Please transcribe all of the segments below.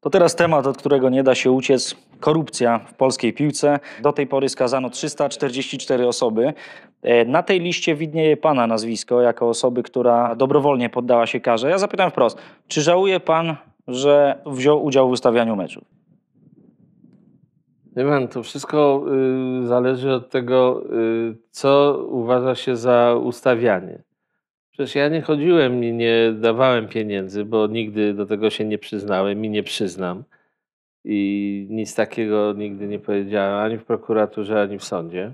To teraz temat, od którego nie da się uciec. Korupcja w polskiej piłce. Do tej pory skazano 344 osoby. E, na tej liście widnieje Pana nazwisko jako osoby, która dobrowolnie poddała się karze. Ja zapytam wprost, czy żałuje Pan, że wziął udział w ustawianiu meczów? Nie wiem, to wszystko y, zależy od tego, y, co uważa się za ustawianie. Przecież ja nie chodziłem i nie dawałem pieniędzy, bo nigdy do tego się nie przyznałem i nie przyznam. I nic takiego nigdy nie powiedziałem ani w prokuraturze, ani w sądzie.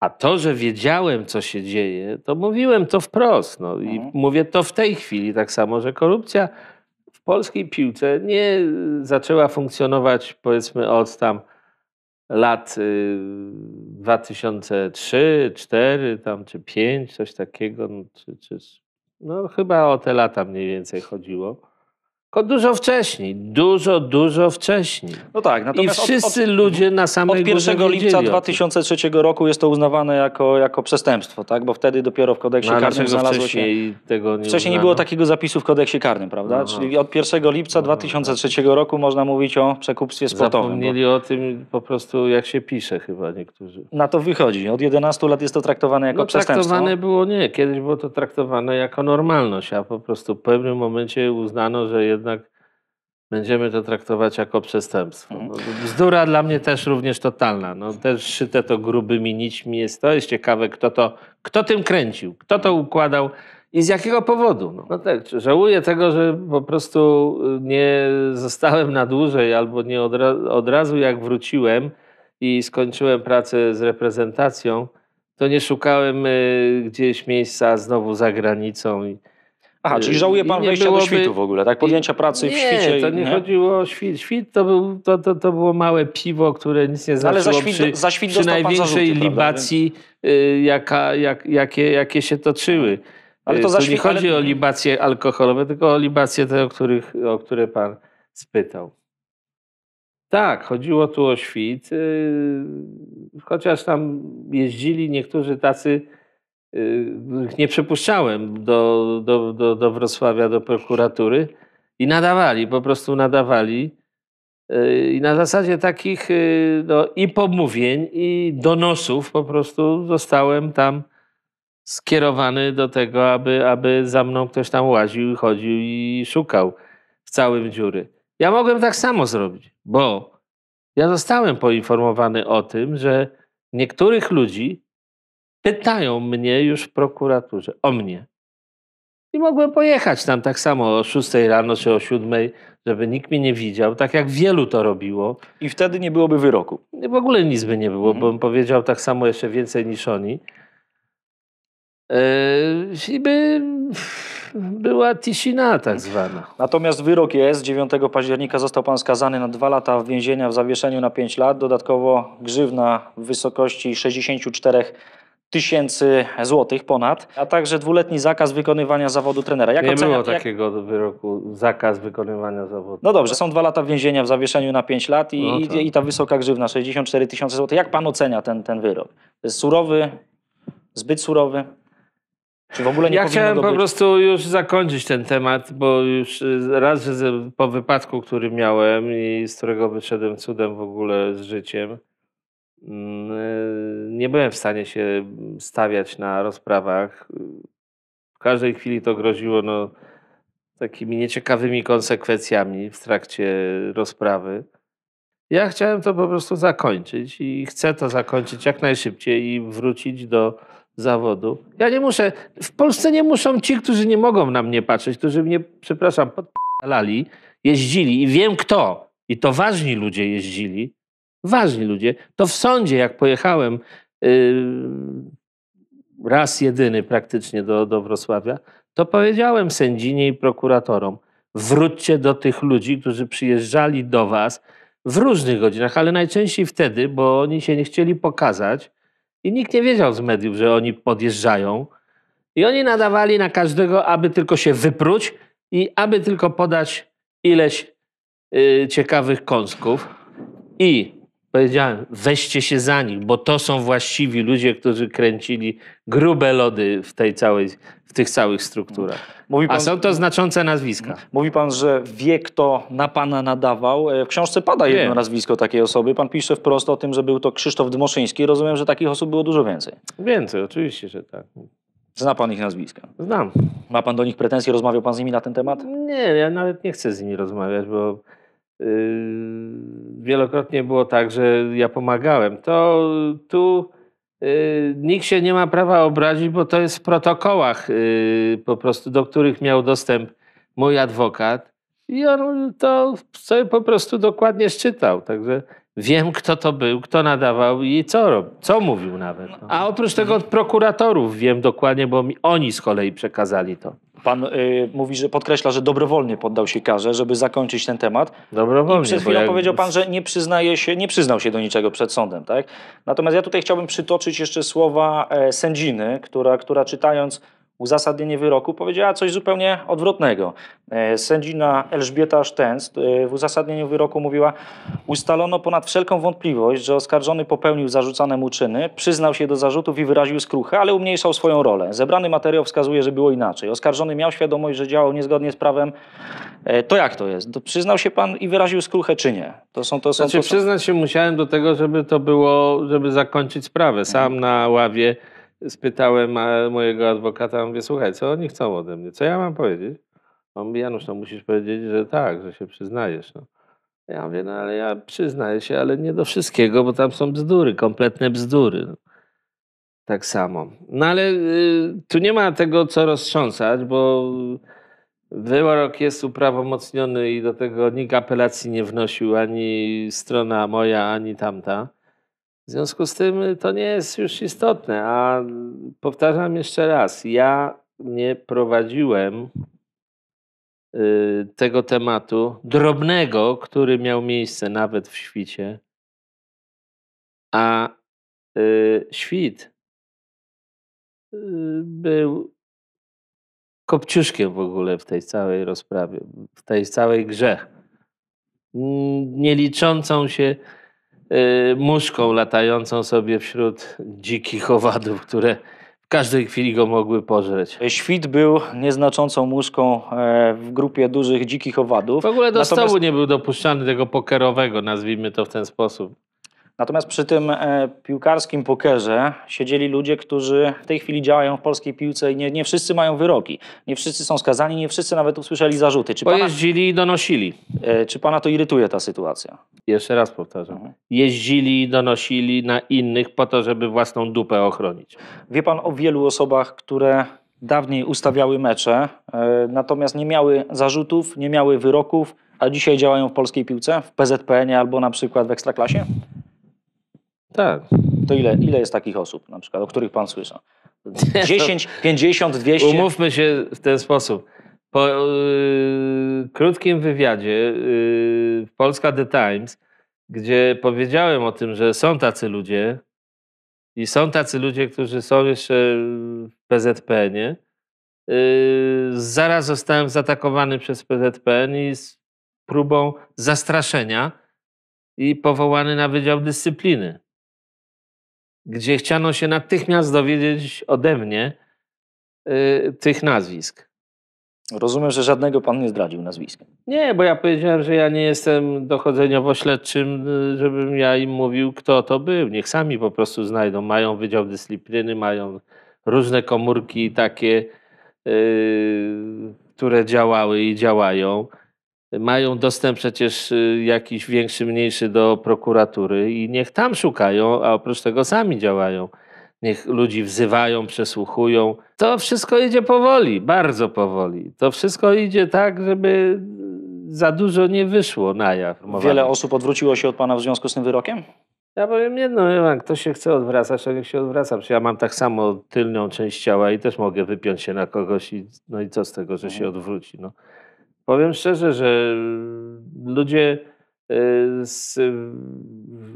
A to, że wiedziałem, co się dzieje, to mówiłem to wprost. No. I mhm. mówię to w tej chwili tak samo, że korupcja w polskiej piłce nie zaczęła funkcjonować powiedzmy od tam lat 2003, y, 4 tam, czy 5, coś takiego, no, czy, czy, no chyba o te lata mniej więcej chodziło. Tylko dużo wcześniej, dużo, dużo wcześniej. No tak, natomiast I wszyscy od, od, ludzie na samej Od 1 lipca 2003 roku jest to uznawane jako, jako przestępstwo, tak? bo wtedy dopiero w kodeksie no, karnym znalazło się... Tego nie wcześniej nie było takiego zapisu w kodeksie karnym, prawda? Aha. No, no. Czyli od 1 lipca 2003 roku można mówić o przekupstwie sportowym. Zapomnieli bo... o tym po prostu jak się pisze chyba niektórzy. Na to wychodzi. Od 11 lat jest to traktowane jako no, przestępstwo. Traktowane było nie, kiedyś było to traktowane jako normalność, a po prostu w pewnym momencie uznano, że jest jednak będziemy to traktować jako przestępstwo. Mhm. No, bzdura dla mnie też również totalna. No, też szyte to grubymi nićmi jest. To jest ciekawe, kto, to, kto tym kręcił, kto to układał i z jakiego powodu. No, no tak, żałuję tego, że po prostu y, nie zostałem na dłużej albo nie od, od razu jak wróciłem i skończyłem pracę z reprezentacją, to nie szukałem y, gdzieś miejsca znowu za granicą. I, Aha, czyli y, żałuje pan nie wejścia byłoby... do świtu w ogóle, tak? Podjęcia pracy nie, w świcie. to nie, nie? chodziło o świt. Świt to, był, to, to, to było małe piwo, które nic nie znaczyło Ale za świt, przy, za świt przy największej zarzuty, libacji, y, jaka, jak, jakie, jakie się toczyły. Ale y, to, za świt, nie chodzi ale... o libacje alkoholowe, tylko o libacje te, o, których, o które pan spytał. Tak, chodziło tu o świt, y, chociaż tam jeździli niektórzy tacy Y, nie przepuszczałem do, do, do, do Wrocławia, do prokuratury i nadawali, po prostu nadawali. Y, I na zasadzie takich y, no, i pomówień, i donosów po prostu zostałem tam skierowany do tego, aby, aby za mną ktoś tam łaził, chodził i szukał w całym dziury. Ja mogłem tak samo zrobić, bo ja zostałem poinformowany o tym, że niektórych ludzi pytają mnie już w prokuraturze o mnie. I mogłem pojechać tam tak samo o 6 rano czy o 7, żeby nikt mnie nie widział, tak jak wielu to robiło. I wtedy nie byłoby wyroku. W ogóle nic by nie było, mhm. bo bym powiedział tak samo jeszcze więcej niż oni. Yy, I by była tisina tak zwana. Natomiast wyrok jest. 9 października został pan skazany na dwa lata więzienia w zawieszeniu na 5 lat. Dodatkowo grzywna w wysokości 64 tysięcy złotych ponad, a także dwuletni zakaz wykonywania zawodu trenera. Jak Nie ocenia, było jak... takiego wyroku, zakaz wykonywania zawodu. No dobrze, są dwa lata więzienia w zawieszeniu na pięć lat i, no tak. i, ta wysoka grzywna, 64 tysiące złotych. Jak pan ocenia ten, ten wyrok? jest surowy, zbyt surowy? Czy w ogóle nie ja chciałem po prostu już zakończyć ten temat, bo już y, raz że po wypadku, który miałem i z którego wyszedłem cudem w ogóle z życiem, mm, nie byłem w stanie się stawiać na rozprawach. W każdej chwili to groziło no, takimi nieciekawymi konsekwencjami w trakcie rozprawy. Ja chciałem to po prostu zakończyć i chcę to zakończyć jak najszybciej i wrócić do zawodu. Ja nie muszę, w Polsce nie muszą ci, którzy nie mogą na mnie patrzeć, którzy mnie, przepraszam, podpalali, jeździli i wiem kto, i to ważni ludzie jeździli, ważni ludzie, to w sądzie jak pojechałem raz jedyny praktycznie do, do Wrocławia, to powiedziałem sędzinie i prokuratorom, wróćcie do tych ludzi, którzy przyjeżdżali do was w różnych godzinach, ale najczęściej wtedy, bo oni się nie chcieli pokazać i nikt nie wiedział z mediów, że oni podjeżdżają. I oni nadawali na każdego, aby tylko się wypróć i aby tylko podać ileś y, ciekawych kąsków. I powiedziałem, weźcie się za nich, bo to są właściwi ludzie, którzy kręcili grube lody w, tej całej, w tych całych strukturach. Mówi pan, A są to znaczące nazwiska. Mówi pan, że wie, kto na pana nadawał. E, w książce pada jedno Wiem. nazwisko takiej osoby. Pan pisze wprost o tym, że był to Krzysztof Dmoszyński. Rozumiem, że takich osób było dużo więcej. Więcej, oczywiście, że tak. Zna pan ich nazwiska? Znam. Ma pan do nich pretensje? Rozmawiał pan z nimi na ten temat? Nie, ja nawet nie chcę z nimi rozmawiać, bo Yy, wielokrotnie było tak, że ja pomagałem, to tu yy, nikt się nie ma prawa obrazić, bo to jest w protokołach yy, po prostu, do których miał dostęp mój adwokat. I on to sobie po prostu dokładnie szczytał. Także wiem, kto to był, kto nadawał i co, robił, co mówił nawet. No. A oprócz tego od prokuratorów wiem dokładnie, bo mi oni z kolei przekazali to. Pan y, mówi, że podkreśla, że dobrowolnie poddał się karze, żeby zakończyć ten temat. Dobrowolnie. I przed chwilą jak... powiedział pan, że nie przyznaje się, nie przyznał się do niczego przed sądem, tak? Natomiast ja tutaj chciałbym przytoczyć jeszcze słowa e, sędziny, która, która czytając uzasadnienie wyroku powiedziała coś zupełnie odwrotnego. E, sędzina Elżbieta Sztenc w uzasadnieniu wyroku mówiła: Ustalono ponad wszelką wątpliwość, że oskarżony popełnił zarzucane mu czyny, przyznał się do zarzutów i wyraził skruchę, ale umniejszał swoją rolę. Zebrany materiał wskazuje, że było inaczej. Oskarżony miał świadomość, że działał niezgodnie z prawem. E, to jak to jest? To przyznał się pan i wyraził skruchę, czy nie? To są to są. Znaczy, to są... przyznać się musiałem do tego, żeby to było, żeby zakończyć sprawę. Sam mhm. na ławie spytałem mojego adwokata, mówię, słuchaj, co oni chcą ode mnie, co ja mam powiedzieć? On mówi, Janusz, no musisz powiedzieć, że tak, że się przyznajesz. No. Ja mówię, no ale ja przyznaję się, ale nie do wszystkiego, bo tam są bzdury, kompletne bzdury. No. Tak samo. No ale y, tu nie ma tego, co roztrząsać, bo wyrok jest uprawomocniony i do tego nikt apelacji nie wnosił, ani strona moja, ani tamta. W związku z tym y, to nie jest już istotne, a powtarzam jeszcze raz, ja nie prowadziłem y, tego tematu drobnego, który miał miejsce nawet w świcie, a y, świt był kopciuszkiem w ogóle w tej całej rozprawie, w tej całej grze. Nieliczącą się Y, muszką latającą sobie wśród dzikich owadów, które w każdej chwili go mogły pożreć. Świt był nieznaczącą muszką e, w grupie dużych dzikich owadów. W ogóle do Natomiast... stołu nie był dopuszczany tego pokerowego, nazwijmy to w ten sposób. Natomiast przy tym e, piłkarskim pokerze siedzieli ludzie, którzy w tej chwili działają w polskiej piłce i nie, nie wszyscy mają wyroki. Nie wszyscy są skazani, nie wszyscy nawet usłyszeli zarzuty. Czy Pojeździli pana, i donosili. E, czy pana to irytuje ta sytuacja? Jeszcze raz powtarzam. Mhm. Jeździli i donosili na innych po to, żeby własną dupę ochronić. Wie pan o wielu osobach, które dawniej ustawiały mecze, e, natomiast nie miały zarzutów, nie miały wyroków, a dzisiaj działają w polskiej piłce, w PZPN albo na przykład w Ekstraklasie? Tak. To ile, ile jest takich osób, na przykład, o których pan słyszał? 10, 50, 200? Umówmy się w ten sposób. Po yy, krótkim wywiadzie yy, Polska The Times, gdzie powiedziałem o tym, że są tacy ludzie i są tacy ludzie, którzy są jeszcze w PZP, nie? Yy, zaraz zostałem zaatakowany przez PZPN i z próbą zastraszenia i powołany na Wydział Dyscypliny gdzie chciano się natychmiast dowiedzieć ode mnie y, tych nazwisk. Rozumiem, że żadnego pan nie zdradził nazwisk. Nie, bo ja powiedziałem, że ja nie jestem dochodzeniowo śledczym, y, żebym ja im mówił, kto to był. Niech sami po prostu znajdą. Mają Wydział Dyscypliny, mają różne komórki takie, y, które działały i działają mają dostęp przecież y, jakiś większy, mniejszy do prokuratury i niech tam szukają, a oprócz tego sami działają. Niech ludzi wzywają, przesłuchują. To wszystko idzie powoli, bardzo powoli. To wszystko idzie tak, żeby y, za dużo nie wyszło na jaw. Wiele osób odwróciło się od Pana w związku z tym wyrokiem? Ja powiem jedno, jak ktoś się chce odwracać, to niech się odwraca. Przecież ja mam tak samo tylną część ciała i też mogę wypiąć się na kogoś i no i co z tego, że się mhm. odwróci. No. Powiem szczerze, że mm, ludzie y, z,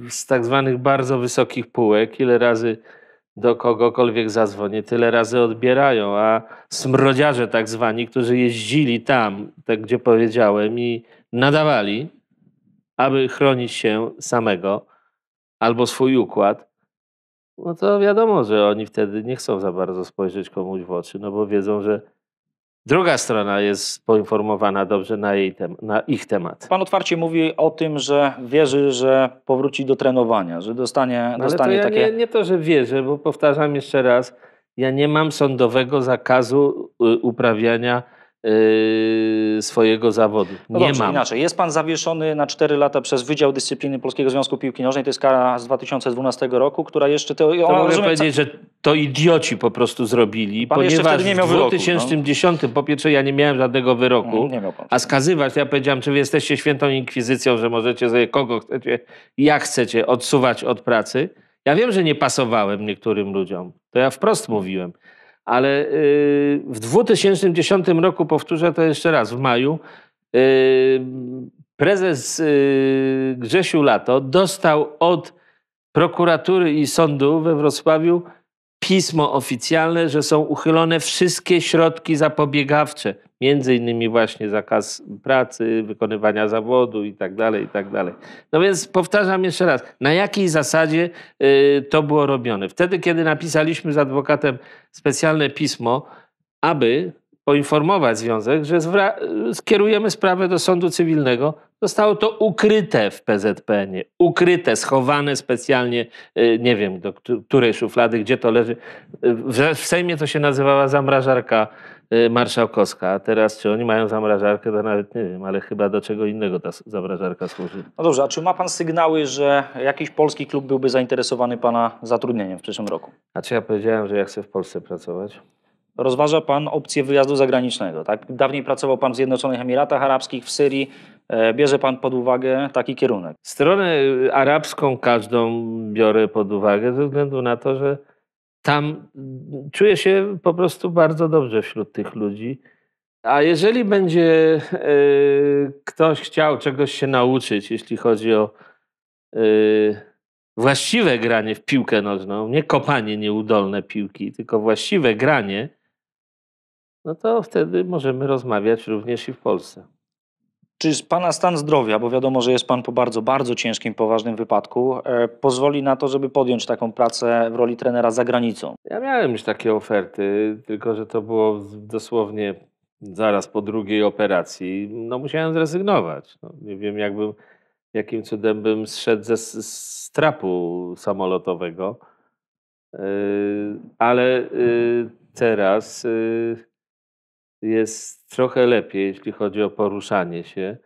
z tak zwanych bardzo wysokich półek, ile razy do kogokolwiek zadzwonię, tyle razy odbierają, a smrodziarze tak zwani, którzy jeździli tam, tak gdzie powiedziałem, i nadawali, aby chronić się samego albo swój układ, no to wiadomo, że oni wtedy nie chcą za bardzo spojrzeć komuś w oczy, no bo wiedzą, że Druga strona jest poinformowana dobrze na, tem na ich temat. Pan otwarcie mówi o tym, że wierzy, że powróci do trenowania, że dostanie, no dostanie ja takie. Nie, nie to, że wierzę, bo powtarzam jeszcze raz, ja nie mam sądowego zakazu y, uprawiania Y, swojego zawodu. No nie dobrze, mam. inaczej. Jest pan zawieszony na 4 lata przez Wydział Dyscypliny Polskiego Związku Piłki Nożnej. To jest kara z 2012 roku, która jeszcze... To, to mogę rozumiem, powiedzieć, że to idioci po prostu zrobili, pan ponieważ jeszcze wtedy nie miał no. w 2010 wyroku, po pierwsze ja nie miałem żadnego wyroku, mm, nie, nie a skazywać, ja powiedziałem, czy wy jesteście świętą inkwizycją, że możecie sobie kogo chcecie, jak chcecie odsuwać od pracy. Ja wiem, że nie pasowałem niektórym ludziom. To ja wprost mówiłem ale y, w 2010 roku, powtórzę to jeszcze raz, w maju, y, prezes y, Grzesiu Lato dostał od prokuratury i sądu we Wrocławiu pismo oficjalne, że są uchylone wszystkie środki zapobiegawcze Między innymi właśnie zakaz pracy, wykonywania zawodu i tak dalej, i tak dalej. No więc powtarzam jeszcze raz, na jakiej zasadzie y, to było robione? Wtedy, kiedy napisaliśmy z adwokatem specjalne pismo, aby poinformować związek, że y, skierujemy sprawę do sądu cywilnego Zostało to ukryte w PZPN-ie, ukryte, schowane specjalnie, y, nie wiem do której szuflady, gdzie to leży. W Sejmie to się nazywała zamrażarka y, marszałkowska, a teraz czy oni mają zamrażarkę, to nawet nie wiem, ale chyba do czego innego ta zamrażarka służy. No dobrze, a czy ma pan sygnały, że jakiś polski klub byłby zainteresowany pana zatrudnieniem w przyszłym roku? A czy ja powiedziałem, że ja chcę w Polsce pracować? rozważa Pan opcję wyjazdu zagranicznego. Tak? Dawniej pracował Pan w Zjednoczonych Emiratach Arabskich, w Syrii. E, bierze Pan pod uwagę taki kierunek? Stronę y, arabską każdą biorę pod uwagę ze względu na to, że tam mm, czuję się po prostu bardzo dobrze wśród tych ludzi. A jeżeli będzie y, ktoś chciał czegoś się nauczyć, jeśli chodzi o y, właściwe granie w piłkę nożną, nie kopanie nieudolne piłki, tylko właściwe granie, no to wtedy możemy rozmawiać również i w Polsce. Czy Pana stan zdrowia, bo wiadomo, że jest Pan po bardzo, bardzo ciężkim, poważnym wypadku, e, pozwoli na to, żeby podjąć taką pracę w roli trenera za granicą? Ja miałem już takie oferty, tylko że to było dosłownie zaraz po drugiej operacji. No musiałem zrezygnować. No, nie wiem, jakbym, jakim cudem bym zszedł ze, strapu samolotowego. E, ale e, teraz... E, jest trochę lepiej, jeśli chodzi o poruszanie się.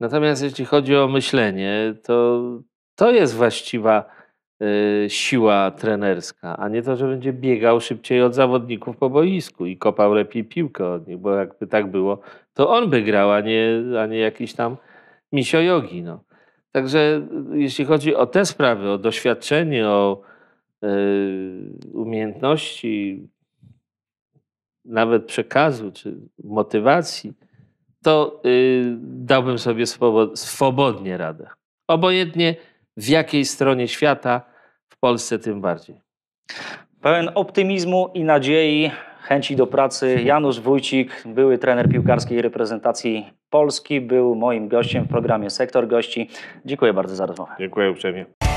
Natomiast jeśli chodzi o myślenie, to to jest właściwa e, siła trenerska, a nie to, że będzie biegał szybciej od zawodników po boisku i kopał lepiej piłkę od nich, bo jakby tak było, to on by grał, a nie, a nie jakiś tam misio jogi. No. Także e, jeśli chodzi o te sprawy, o doświadczenie, o e, umiejętności nawet przekazu czy motywacji, to y, dałbym sobie swobodnie radę. Obojętnie w jakiej stronie świata, w Polsce tym bardziej. Pełen optymizmu i nadziei, chęci do pracy. Janusz Wójcik, były trener piłkarskiej reprezentacji Polski, był moim gościem w programie Sektor Gości. Dziękuję bardzo za rozmowę. Dziękuję uprzejmie.